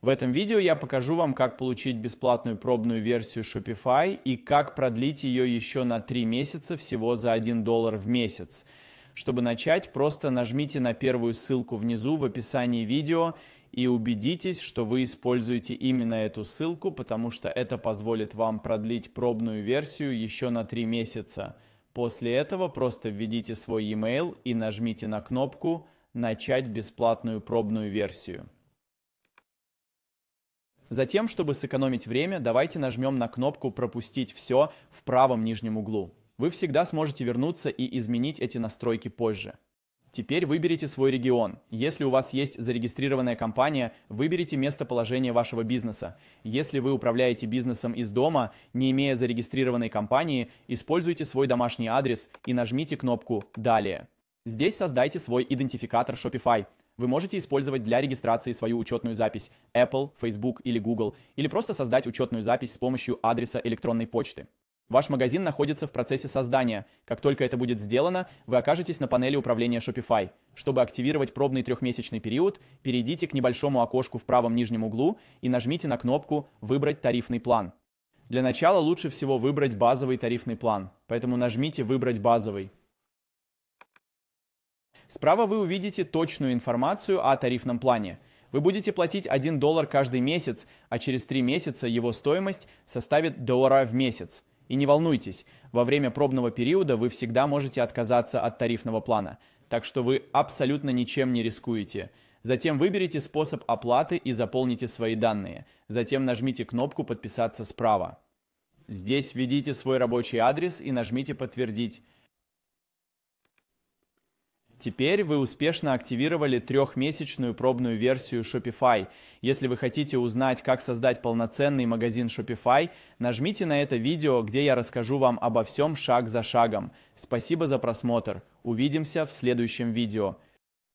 В этом видео я покажу вам, как получить бесплатную пробную версию Shopify и как продлить ее еще на 3 месяца всего за 1 доллар в месяц. Чтобы начать, просто нажмите на первую ссылку внизу в описании видео и убедитесь, что вы используете именно эту ссылку, потому что это позволит вам продлить пробную версию еще на 3 месяца. После этого просто введите свой e-mail и нажмите на кнопку «Начать бесплатную пробную версию». Затем, чтобы сэкономить время, давайте нажмем на кнопку «Пропустить все» в правом нижнем углу. Вы всегда сможете вернуться и изменить эти настройки позже. Теперь выберите свой регион. Если у вас есть зарегистрированная компания, выберите местоположение вашего бизнеса. Если вы управляете бизнесом из дома, не имея зарегистрированной компании, используйте свой домашний адрес и нажмите кнопку «Далее». Здесь создайте свой идентификатор Shopify – вы можете использовать для регистрации свою учетную запись Apple, Facebook или Google, или просто создать учетную запись с помощью адреса электронной почты. Ваш магазин находится в процессе создания. Как только это будет сделано, вы окажетесь на панели управления Shopify. Чтобы активировать пробный трехмесячный период, перейдите к небольшому окошку в правом нижнем углу и нажмите на кнопку «Выбрать тарифный план». Для начала лучше всего выбрать базовый тарифный план, поэтому нажмите «Выбрать базовый». Справа вы увидите точную информацию о тарифном плане. Вы будете платить 1 доллар каждый месяц, а через 3 месяца его стоимость составит доллара в месяц. И не волнуйтесь, во время пробного периода вы всегда можете отказаться от тарифного плана, так что вы абсолютно ничем не рискуете. Затем выберите способ оплаты и заполните свои данные. Затем нажмите кнопку «Подписаться справа». Здесь введите свой рабочий адрес и нажмите «Подтвердить». Теперь вы успешно активировали трехмесячную пробную версию Shopify. Если вы хотите узнать, как создать полноценный магазин Shopify, нажмите на это видео, где я расскажу вам обо всем шаг за шагом. Спасибо за просмотр. Увидимся в следующем видео.